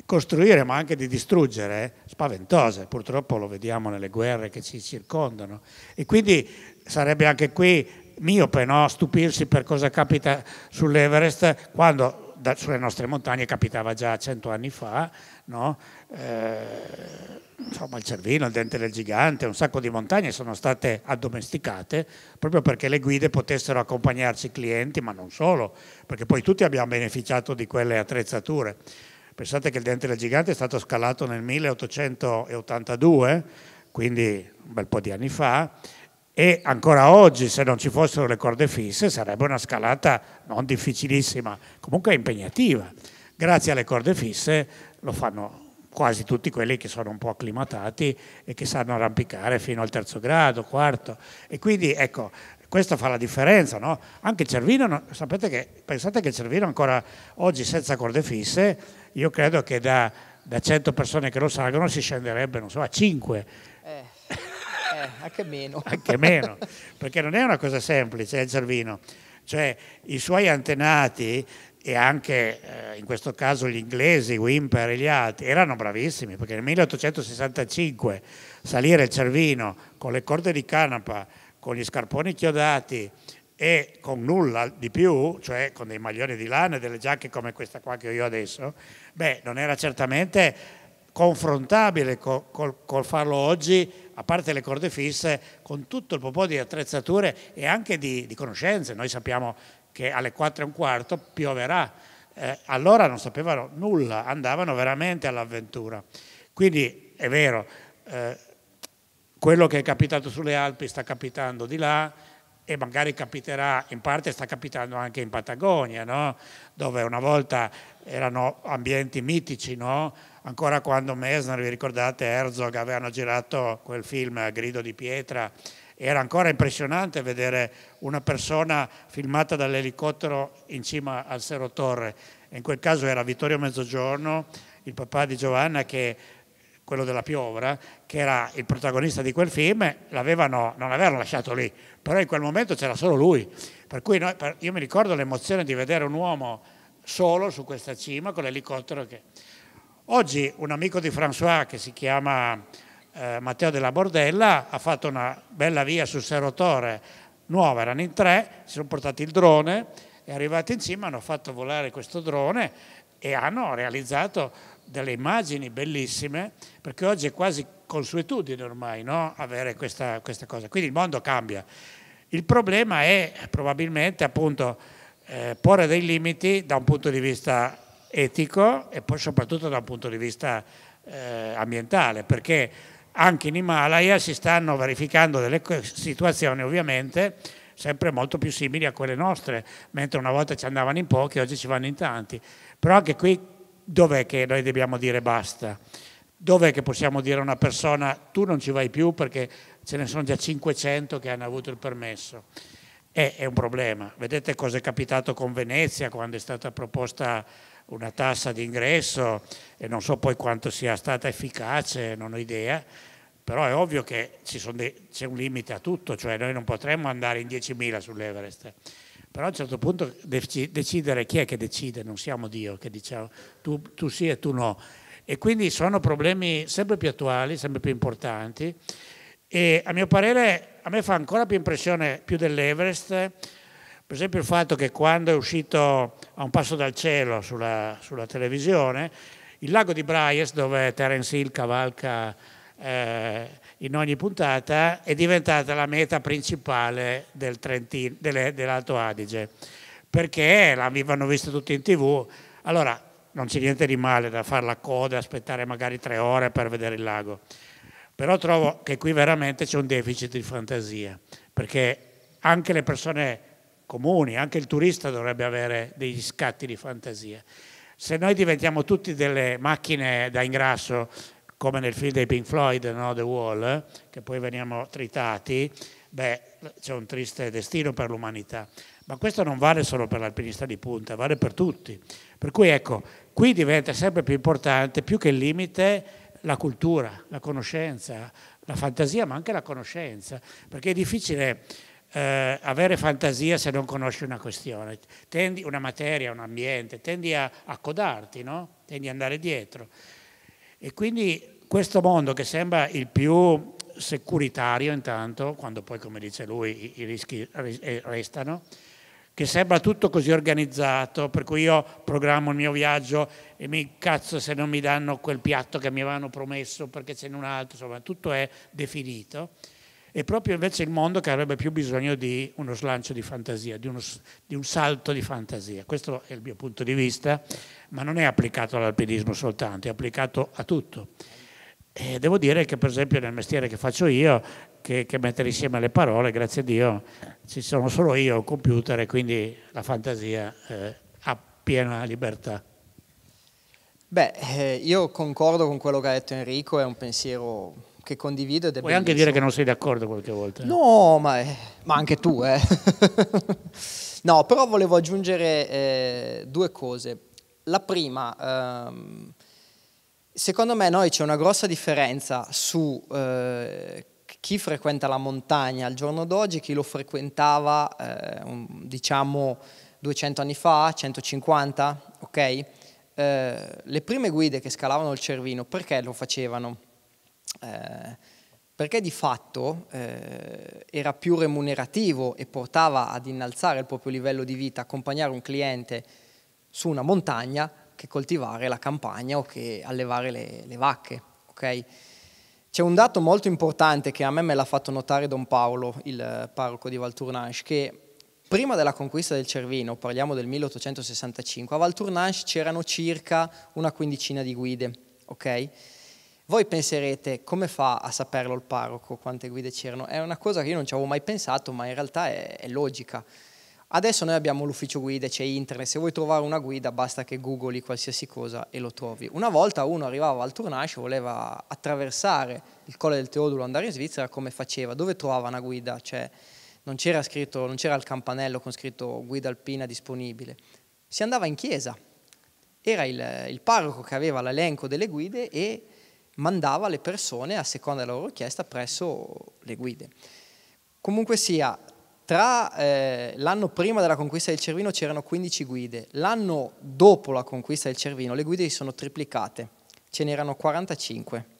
costruire ma anche di distruggere spaventose, purtroppo lo vediamo nelle guerre che ci circondano e quindi sarebbe anche qui miope no? stupirsi per cosa capita sull'Everest quando da, sulle nostre montagne capitava già cento anni fa, no? eh, insomma il Cervino, il Dente del Gigante, un sacco di montagne sono state addomesticate proprio perché le guide potessero accompagnarci clienti, ma non solo, perché poi tutti abbiamo beneficiato di quelle attrezzature. Pensate che il Dente del Gigante è stato scalato nel 1882, quindi un bel po' di anni fa, e ancora oggi se non ci fossero le corde fisse sarebbe una scalata non difficilissima, comunque impegnativa. Grazie alle corde fisse lo fanno quasi tutti quelli che sono un po' acclimatati e che sanno arrampicare fino al terzo grado, quarto. E quindi ecco, questo fa la differenza, no? Anche Cervino, sapete che, pensate che Cervino ancora oggi senza corde fisse, io credo che da, da 100 persone che lo salgono si scenderebbe, non so, a 5 eh, anche meno. anche meno, perché non è una cosa semplice il eh, Cervino. Cioè i suoi antenati e anche eh, in questo caso gli inglesi, Wimper e gli altri, erano bravissimi perché nel 1865 salire il Cervino con le corde di canapa, con gli scarponi chiodati e con nulla di più, cioè con dei maglioni di lana e delle giacche come questa qua che ho io adesso, beh, non era certamente confrontabile col, col, col farlo oggi a parte le corde fisse, con tutto il popolo di attrezzature e anche di, di conoscenze. Noi sappiamo che alle 4 e un quarto pioverà, eh, allora non sapevano nulla, andavano veramente all'avventura. Quindi è vero, eh, quello che è capitato sulle Alpi sta capitando di là, e magari capiterà, in parte sta capitando anche in Patagonia, no? dove una volta erano ambienti mitici, no? ancora quando Mesner, vi ricordate, Herzog avevano girato quel film Grido di pietra, era ancora impressionante vedere una persona filmata dall'elicottero in cima al Cerro Torre, in quel caso era Vittorio Mezzogiorno, il papà di Giovanna che quello della Piovra, che era il protagonista di quel film, non l'avevano lasciato lì, però in quel momento c'era solo lui. Per cui noi, io mi ricordo l'emozione di vedere un uomo solo su questa cima con l'elicottero. Che... Oggi un amico di François che si chiama eh, Matteo della Bordella ha fatto una bella via sul Serotore nuova, erano in tre, si sono portati il drone e arrivati in cima hanno fatto volare questo drone e hanno realizzato delle immagini bellissime, perché oggi è quasi consuetudine ormai no? avere questa, questa, cosa. Quindi il mondo cambia. Il problema è probabilmente appunto eh, porre dei limiti da un punto di vista etico e poi soprattutto da un punto di vista eh, ambientale, perché anche in Himalaya si stanno verificando delle situazioni ovviamente sempre molto più simili a quelle nostre, mentre una volta ci andavano in pochi, oggi ci vanno in tanti. Però anche qui dov'è che noi dobbiamo dire basta? Dov'è che possiamo dire a una persona tu non ci vai più perché ce ne sono già 500 che hanno avuto il permesso? È, è un problema. Vedete cosa è capitato con Venezia quando è stata proposta una tassa di ingresso e non so poi quanto sia stata efficace, non ho idea, però è ovvio che c'è un limite a tutto, cioè noi non potremmo andare in 10.000 sull'Everest però a un certo punto decidere chi è che decide, non siamo Dio che diciamo tu, tu sì e tu no. E quindi sono problemi sempre più attuali, sempre più importanti e a mio parere a me fa ancora più impressione più dell'Everest per esempio il fatto che quando è uscito a un passo dal cielo sulla, sulla televisione il lago di Bryes dove Terence Hill cavalca eh, in ogni puntata, è diventata la meta principale del Trentino, dell'Alto Adige, perché l'avevano vista tutti in tv. Allora, non c'è niente di male da fare la coda, aspettare magari tre ore per vedere il lago, però trovo che qui veramente c'è un deficit di fantasia, perché anche le persone comuni, anche il turista dovrebbe avere degli scatti di fantasia. Se noi diventiamo tutti delle macchine da ingrasso come nel film dei Pink Floyd, no? The Wall, eh, che poi veniamo tritati, beh, c'è un triste destino per l'umanità. Ma questo non vale solo per l'alpinista di punta, vale per tutti. Per cui ecco, qui diventa sempre più importante, più che il limite, la cultura, la conoscenza, la fantasia, ma anche la conoscenza, perché è difficile eh, avere fantasia se non conosci una questione, tendi, una materia, un ambiente, tendi a, accodarti, no? tendi ad andare dietro. E quindi questo mondo che sembra il più securitario intanto, quando poi come dice lui i rischi eh, restano, che sembra tutto così organizzato, per cui io programmo il mio viaggio e mi cazzo se non mi danno quel piatto che mi avevano promesso perché c'è un altro, insomma tutto è definito è proprio invece il mondo che avrebbe più bisogno di uno slancio di fantasia, di, uno, di un salto di fantasia. Questo è il mio punto di vista, ma non è applicato all'alpinismo soltanto, è applicato a tutto. E devo dire che per esempio nel mestiere che faccio io, che, che, mettere insieme le parole, grazie a Dio, ci sono solo io, il computer, e quindi la fantasia eh, ha piena libertà. Beh, eh, io concordo con quello che ha detto Enrico, è un pensiero che condivido. Ed è Puoi bellissimo. anche dire che non sei d'accordo qualche volta. No, ma, è, eh, ma anche tu, eh. (laughs) no, però volevo aggiungere eh, due cose. La prima, ehm, secondo me noi c'è una grossa differenza su eh, chi frequenta la montagna al giorno d'oggi, chi lo frequentava, eh, un, diciamo, 200 anni fa, 150, ok? Eh, le prime guide che scalavano il Cervino, perché lo facevano? Eh, perché di fatto eh, era più remunerativo e portava ad innalzare il proprio livello di vita, accompagnare un cliente su una montagna che coltivare la campagna o che allevare le, le vacche. Okay? C'è un dato molto importante che a me me l'ha fatto notare Don Paolo, il parroco di Valtournage, che prima della conquista del Cervino, parliamo del 1865, a Valtournage c'erano circa una quindicina di guide, okay? Voi penserete come fa a saperlo il parroco quante guide c'erano? È una cosa che io non ci avevo mai pensato, ma in realtà è, è logica. Adesso noi abbiamo l'ufficio guide, c'è internet, se vuoi trovare una guida basta che googli qualsiasi cosa e lo trovi. Una volta uno arrivava al Tournage e voleva attraversare il Colle del Teodulo, andare in Svizzera, come faceva? Dove trovava una guida? Cioè, non c'era, scritto, non c'era il campanello con scritto guida alpina disponibile. Si andava in chiesa, era il, il parroco che aveva l'elenco delle guide e mandava le persone a seconda della loro richiesta presso le guide. Comunque sia, tra eh, l'anno prima della conquista del Cervino c'erano 15 guide, l'anno dopo la conquista del Cervino le guide si sono triplicate, ce n'erano 45.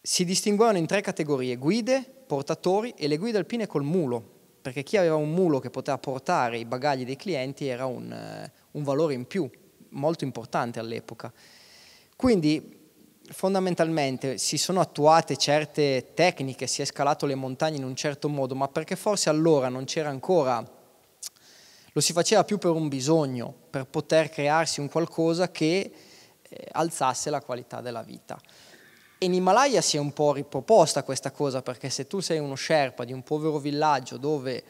Si distinguevano in tre categorie, guide, portatori e le guide alpine col mulo, perché chi aveva un mulo che poteva portare i bagagli dei clienti era un, eh, un valore in più, molto importante all'epoca. Quindi fondamentalmente si sono attuate certe tecniche, si è scalato le montagne in un certo modo, ma perché forse allora non c'era ancora lo si faceva più per un bisogno, per poter crearsi un qualcosa che eh, alzasse la qualità della vita. E in Himalaya si è un po' riproposta questa cosa, perché se tu sei uno sherpa di un povero villaggio dove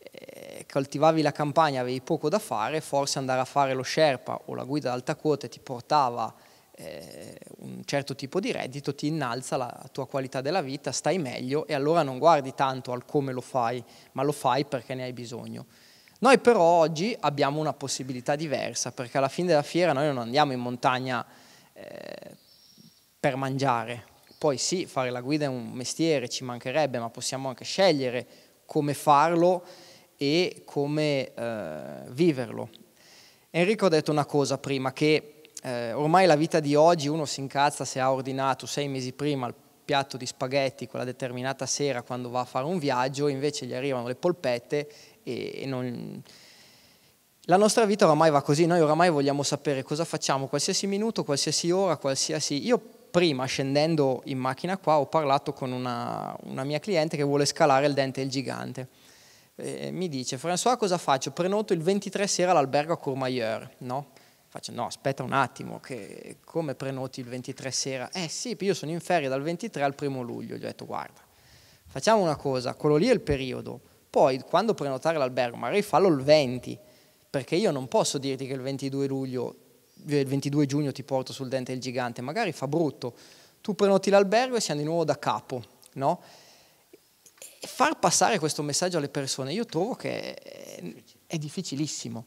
eh, coltivavi la campagna, avevi poco da fare, forse andare a fare lo sherpa o la guida ad alta quota ti portava eh, un certo tipo di reddito ti innalza la tua qualità della vita, stai meglio e allora non guardi tanto al come lo fai, ma lo fai perché ne hai bisogno. Noi però oggi abbiamo una possibilità diversa, perché alla fine della fiera noi non andiamo in montagna eh, per mangiare. Poi sì, fare la guida è un mestiere, ci mancherebbe, ma possiamo anche scegliere come farlo e come eh, viverlo. Enrico ha detto una cosa prima, che eh, ormai la vita di oggi uno si incazza se ha ordinato sei mesi prima il piatto di spaghetti quella determinata sera quando va a fare un viaggio, invece gli arrivano le polpette e, e non... La nostra vita oramai va così, noi oramai vogliamo sapere cosa facciamo qualsiasi minuto, qualsiasi ora, qualsiasi... Io prima scendendo in macchina qua ho parlato con una, una mia cliente che vuole scalare il dente e il gigante. E mi dice, François cosa faccio? Prenoto il 23 sera all'albergo a Courmayeur, no? Faccio, no, aspetta un attimo, che come prenoti il 23 sera? Eh sì, io sono in ferie dal 23 al 1 luglio, gli ho detto guarda, facciamo una cosa, quello lì è il periodo, poi quando prenotare l'albergo magari fallo il 20, perché io non posso dirti che il 22, luglio, eh, il 22 giugno ti porto sul dente il gigante, magari fa brutto, tu prenoti l'albergo e siamo di nuovo da capo, no? E far passare questo messaggio alle persone io trovo che è difficilissimo.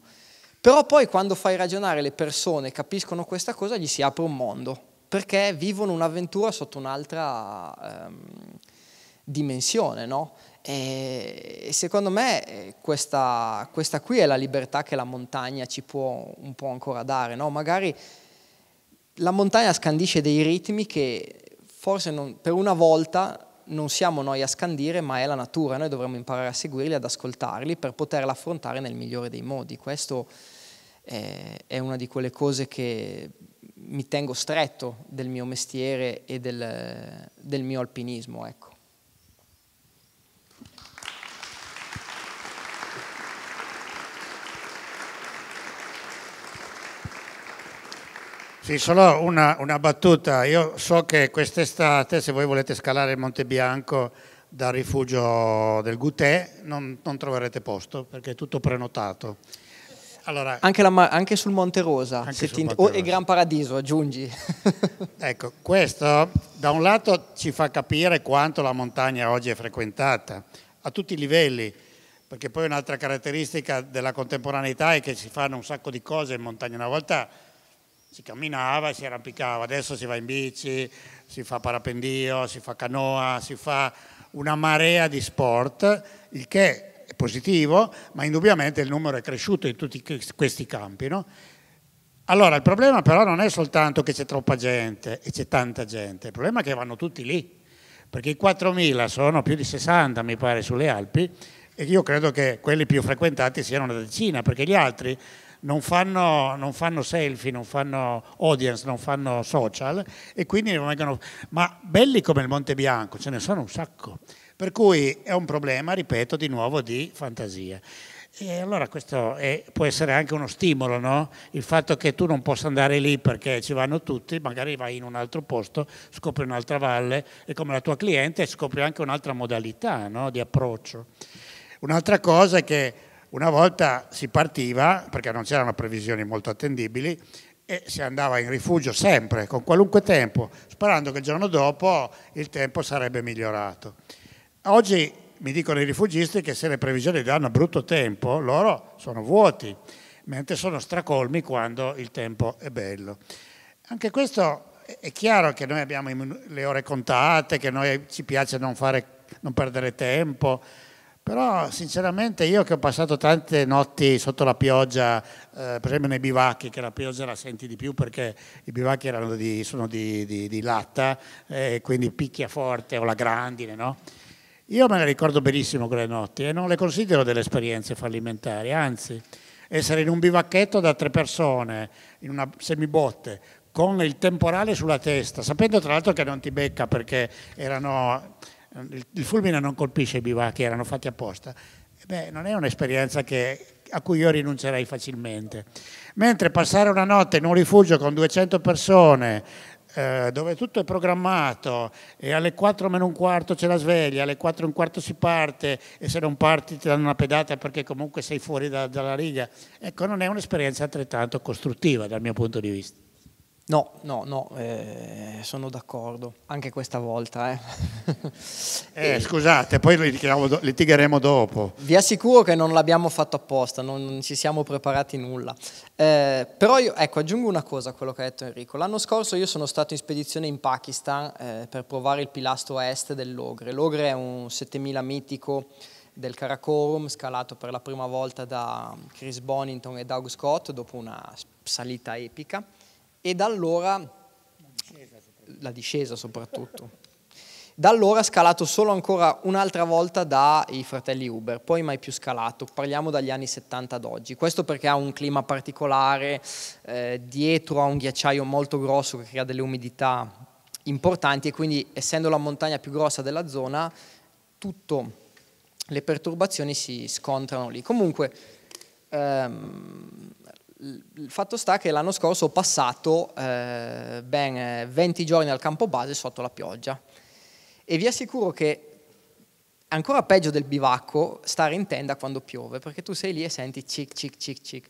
Però poi quando fai ragionare le persone capiscono questa cosa, gli si apre un mondo, perché vivono un'avventura sotto un'altra ehm, dimensione, no? E secondo me eh, questa, questa, qui è la libertà che la montagna ci può un po' ancora dare, no? Magari la montagna scandisce dei ritmi che forse non, per una volta non siamo noi a scandire, ma è la natura, noi dovremmo imparare a seguirli, ad ascoltarli per poterla affrontare nel migliore dei modi. Questo eh, è una di quelle cose che mi tengo stretto del mio mestiere e del, del mio alpinismo. Ecco. Sì, solo una, una, battuta. Io so che quest'estate, se voi volete scalare il Monte Bianco dal rifugio del Gutè, non, non troverete posto perché è tutto prenotato. Allora, anche, la, anche, sul Monte Rosa Monte Rosa. e Gran Paradiso, aggiungi. (laughs) ecco, questo da un lato ci fa capire quanto la montagna oggi è frequentata, a tutti i livelli, perché poi un'altra caratteristica della contemporaneità è che si fanno un sacco di cose in montagna. Una volta si camminava, e si arrampicava, adesso si va in bici, si fa parapendio, si fa canoa, si fa una marea di sport, il che è positivo, ma indubbiamente il numero è cresciuto in tutti questi campi. No? Allora, il problema però non è soltanto che c'è troppa gente e c'è tanta gente, il problema è che vanno tutti lì, perché i 4.000 sono più di 60, mi pare, sulle Alpi, e io credo che quelli più frequentati siano una decina, perché gli altri non fanno, non fanno, selfie, non fanno audience, non fanno social e quindi non vengono... Ma belli come il Monte Bianco, ce ne sono un sacco. Per cui è un problema, ripeto, di nuovo di fantasia. E allora questo è, può essere anche uno stimolo, no? il fatto che tu non possa andare lì perché ci vanno tutti, magari vai in un altro posto, scopri un'altra valle e come la tua cliente scopri anche un'altra modalità no? di approccio. Un'altra cosa è che una volta si partiva, perché non c'erano previsioni molto attendibili, e si andava in rifugio sempre, con qualunque tempo, sperando che il giorno dopo il tempo sarebbe migliorato. Oggi mi dicono i rifugisti che se le previsioni danno brutto tempo, loro sono vuoti, mentre sono stracolmi quando il tempo è bello. Anche questo è chiaro che noi abbiamo le ore contate, che noi ci piace non, fare, non perdere tempo, però sinceramente io che ho passato tante notti sotto la pioggia, eh, per esempio nei bivacchi, che la pioggia la senti di più perché i bivacchi di, sono di, di, di latta e eh, quindi picchia forte o la grandine, no? Io me le ricordo benissimo quelle notti e non le considero delle esperienze fallimentari, anzi, essere in un bivacchetto da tre persone, in una semibotte, con il temporale sulla testa, sapendo tra l'altro che non ti becca perché erano, il fulmine non colpisce i bivacchi, erano fatti apposta, beh, non è un'esperienza che, a cui io rinuncerei facilmente. Mentre passare una notte in un rifugio con 200 persone eh, dove tutto è programmato e alle 4 meno un quarto c'è la sveglia, alle 4 e un quarto si parte e se non parti ti danno una pedata perché comunque sei fuori da, dalla riga, ecco non è un'esperienza altrettanto costruttiva dal mio punto di vista. No, no, no, eh, sono d'accordo, anche questa volta. Eh. (laughs) eh, scusate, poi litigheremo dopo. Vi assicuro che non l'abbiamo fatto apposta, non ci siamo preparati nulla. Eh, però io, ecco, aggiungo una cosa a quello che ha detto Enrico. L'anno scorso io sono stato in spedizione in Pakistan eh, per provare il pilastro est dell'Ogre. L'Ogre è un 7000 mitico del Karakorum, scalato per la prima volta da Chris Bonington e Doug Scott dopo una salita epica e da allora, discesa la discesa soprattutto, da allora ha scalato solo ancora un'altra volta dai fratelli Uber, poi mai più scalato, parliamo dagli anni 70 ad oggi, questo perché ha un clima particolare, eh, dietro ha un ghiacciaio molto grosso che crea delle umidità importanti e quindi essendo la montagna più grossa della zona, tutte le perturbazioni si scontrano lì. Comunque, ehm, il fatto sta che l'anno scorso ho passato eh, ben 20 eh, giorni al campo base sotto la pioggia e vi assicuro che è ancora peggio del bivacco stare in tenda quando piove perché tu sei lì e senti cic cic cic cic.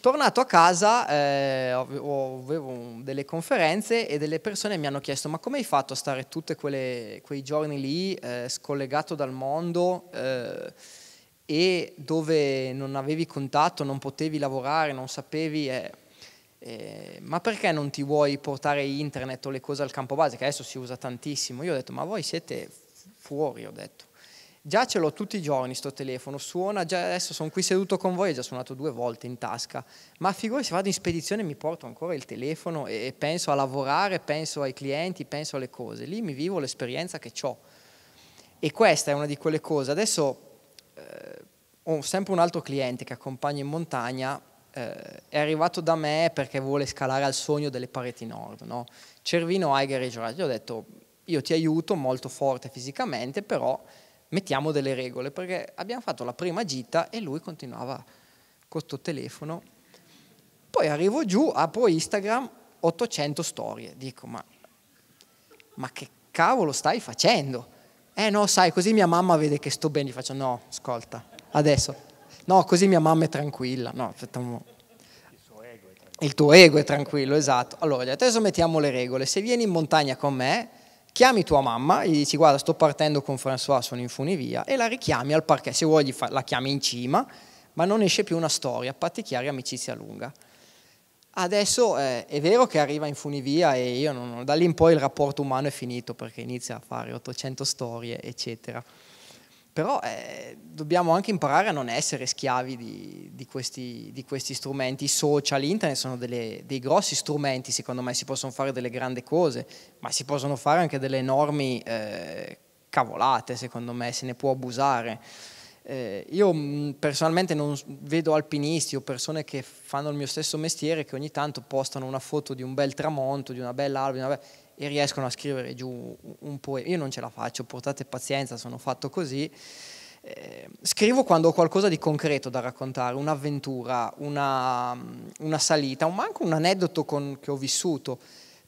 Tornato a casa eh, avevo delle conferenze e delle persone mi hanno chiesto ma come hai fatto a stare tutti quei giorni lì eh, scollegato dal mondo? Eh, e dove non avevi contatto, non potevi lavorare, non sapevi, eh, eh, ma perché non ti vuoi portare internet o le cose al campo base, che adesso si usa tantissimo? Io ho detto, ma voi siete fuori, ho detto. Già ce l'ho tutti i giorni sto telefono, suona, già adesso sono qui seduto con voi, ho già suonato due volte in tasca, ma figurati se vado in spedizione mi porto ancora il telefono e penso a lavorare, penso ai clienti, penso alle cose, lì mi vivo l'esperienza che ho. E questa è una di quelle cose. Adesso ho eh, sempre un altro cliente che accompagno in montagna, eh, è arrivato da me perché vuole scalare al sogno delle pareti nord, no? Cervino, Eiger e Giorgio, gli ho detto io ti aiuto molto forte fisicamente, però mettiamo delle regole, perché abbiamo fatto la prima gita e lui continuava con questo telefono. Poi arrivo giù, apro Instagram, 800 storie, dico ma, ma che cavolo stai facendo? eh no, sai, così mia mamma vede che sto bene, gli faccio no, ascolta, adesso, no, così mia mamma è tranquilla, no, aspetta un po'. Il tuo ego è tranquillo, esatto. Allora, adesso mettiamo le regole. Se vieni in montagna con me, chiami tua mamma, gli dici guarda sto partendo con François, sono in funivia, e la richiami al parquet. se vuoi la chiami in cima, ma non esce più una storia, patti chiari, amicizia lunga. Adesso eh, è vero che arriva in funivia e io non, da lì in poi il rapporto umano è finito perché inizia a fare 800 storie, eccetera. Però eh, dobbiamo anche imparare a non essere schiavi di, di, questi, di questi, strumenti. I social, internet sono delle, dei grossi strumenti, secondo me si possono fare delle grandi cose, ma si possono fare anche delle enormi eh, cavolate, secondo me, se ne può abusare. Eh, io mm, personalmente non vedo alpinisti o persone che fanno il mio stesso mestiere che ogni tanto postano una foto di un bel tramonto, di una bella alba, una e riescono a scrivere giù un, po'. Io non ce la faccio, portate pazienza, sono fatto così. Eh, scrivo quando ho qualcosa di concreto da raccontare, un'avventura, una, mm, una salita, o anche un aneddoto con, che ho vissuto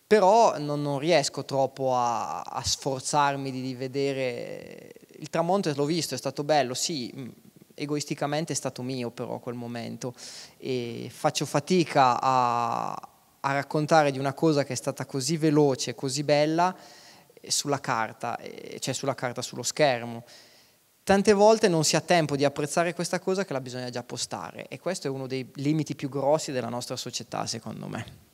però non, non riesco troppo a, a sforzarmi di, di, vedere il tramonto l'ho visto, è stato bello, sì, mm, egoisticamente è stato mio però quel momento e faccio fatica a, a raccontare di una cosa che è stata così veloce, così bella eh, sulla carta, eh, cioè sulla carta, sullo schermo. Tante volte non si ha tempo di apprezzare questa cosa che la bisogna già postare e questo è uno dei limiti più grossi della nostra società secondo me.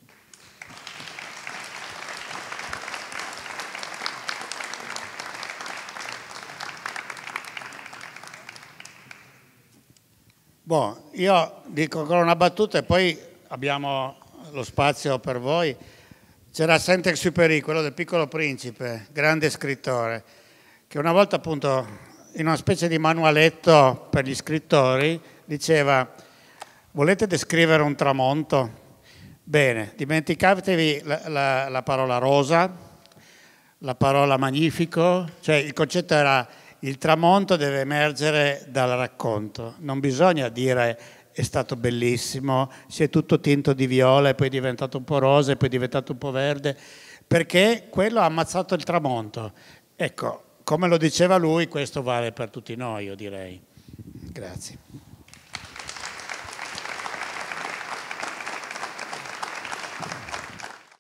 Buon, io dico ancora una battuta e poi abbiamo lo spazio per voi. C'era Saint-Exupéry, quello del piccolo principe, grande scrittore, che una volta appunto in una specie di manualetto per gli scrittori diceva volete descrivere un tramonto? Bene, dimenticatevi la, la, la parola rosa, la parola magnifico, cioè il concetto era il tramonto deve emergere dal racconto, non bisogna dire è stato bellissimo, si è tutto tinto di viola e poi è diventato un po' rosa e poi è diventato un po' verde, perché quello ha ammazzato il tramonto. Ecco, come lo diceva lui, questo vale per tutti noi, io direi. Grazie.